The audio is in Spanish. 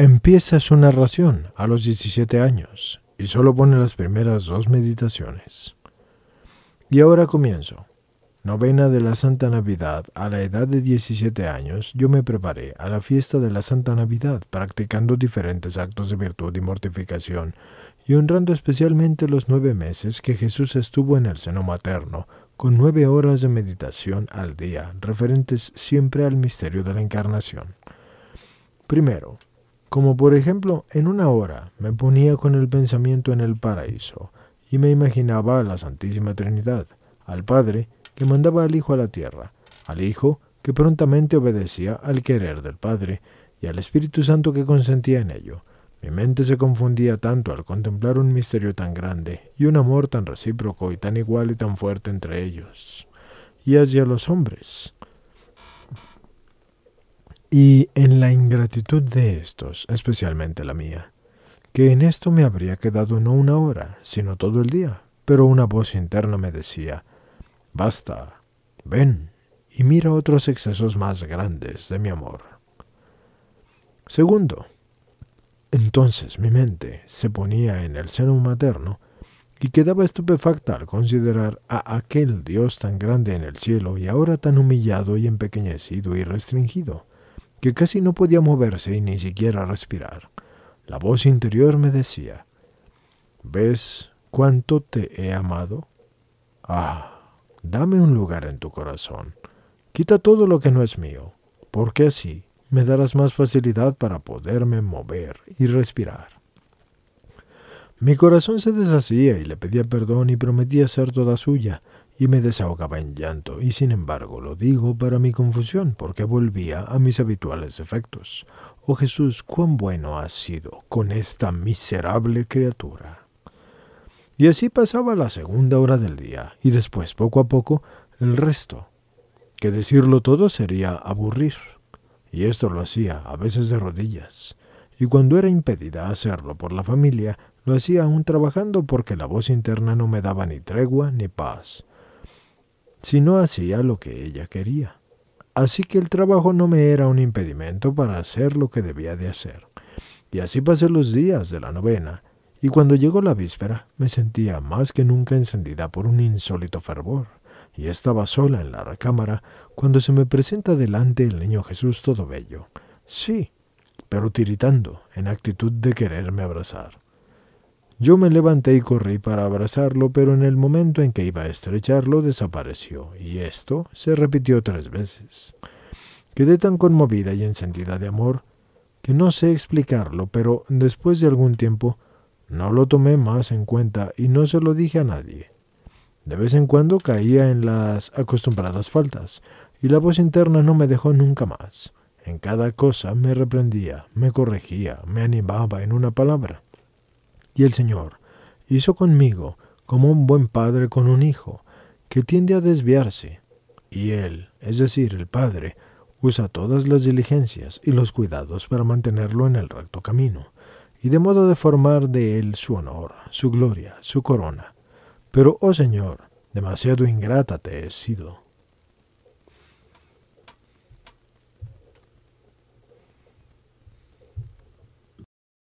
Empieza su narración a los 17 años y solo pone las primeras dos meditaciones. Y ahora comienzo. Novena de la Santa Navidad. A la edad de 17 años yo me preparé a la fiesta de la Santa Navidad practicando diferentes actos de virtud y mortificación y honrando especialmente los nueve meses que Jesús estuvo en el seno materno, con nueve horas de meditación al día, referentes siempre al misterio de la encarnación. Primero, como por ejemplo, en una hora me ponía con el pensamiento en el paraíso y me imaginaba a la Santísima Trinidad, al Padre que mandaba al Hijo a la tierra, al Hijo que prontamente obedecía al querer del Padre y al Espíritu Santo que consentía en ello. Mi mente se confundía tanto al contemplar un misterio tan grande y un amor tan recíproco y tan igual y tan fuerte entre ellos y hacia los hombres y en la ingratitud de estos, especialmente la mía, que en esto me habría quedado no una hora, sino todo el día, pero una voz interna me decía, basta, ven y mira otros excesos más grandes de mi amor. Segundo, entonces mi mente se ponía en el seno materno y quedaba estupefacta al considerar a aquel Dios tan grande en el cielo y ahora tan humillado y empequeñecido y restringido que casi no podía moverse y ni siquiera respirar. La voz interior me decía, ¿ves cuánto te he amado? Ah, dame un lugar en tu corazón. Quita todo lo que no es mío, porque así me darás más facilidad para poderme mover y respirar. Mi corazón se deshacía y le pedía perdón y prometía ser toda suya, y me desahogaba en llanto, y sin embargo lo digo para mi confusión, porque volvía a mis habituales efectos. Oh Jesús, cuán bueno has sido con esta miserable criatura. Y así pasaba la segunda hora del día, y después, poco a poco, el resto. Que decirlo todo sería aburrir. Y esto lo hacía, a veces de rodillas. Y cuando era impedida hacerlo por la familia, lo hacía aún trabajando porque la voz interna no me daba ni tregua ni paz si no hacía lo que ella quería. Así que el trabajo no me era un impedimento para hacer lo que debía de hacer. Y así pasé los días de la novena, y cuando llegó la víspera me sentía más que nunca encendida por un insólito fervor, y estaba sola en la recámara cuando se me presenta delante el niño Jesús todo bello. Sí, pero tiritando, en actitud de quererme abrazar. Yo me levanté y corrí para abrazarlo, pero en el momento en que iba a estrecharlo desapareció, y esto se repitió tres veces. Quedé tan conmovida y encendida de amor que no sé explicarlo, pero después de algún tiempo no lo tomé más en cuenta y no se lo dije a nadie. De vez en cuando caía en las acostumbradas faltas, y la voz interna no me dejó nunca más. En cada cosa me reprendía, me corregía, me animaba en una palabra. Y el Señor hizo conmigo como un buen padre con un hijo, que tiende a desviarse. Y él, es decir, el Padre, usa todas las diligencias y los cuidados para mantenerlo en el recto camino, y de modo de formar de él su honor, su gloria, su corona. Pero, oh Señor, demasiado ingrata te he sido.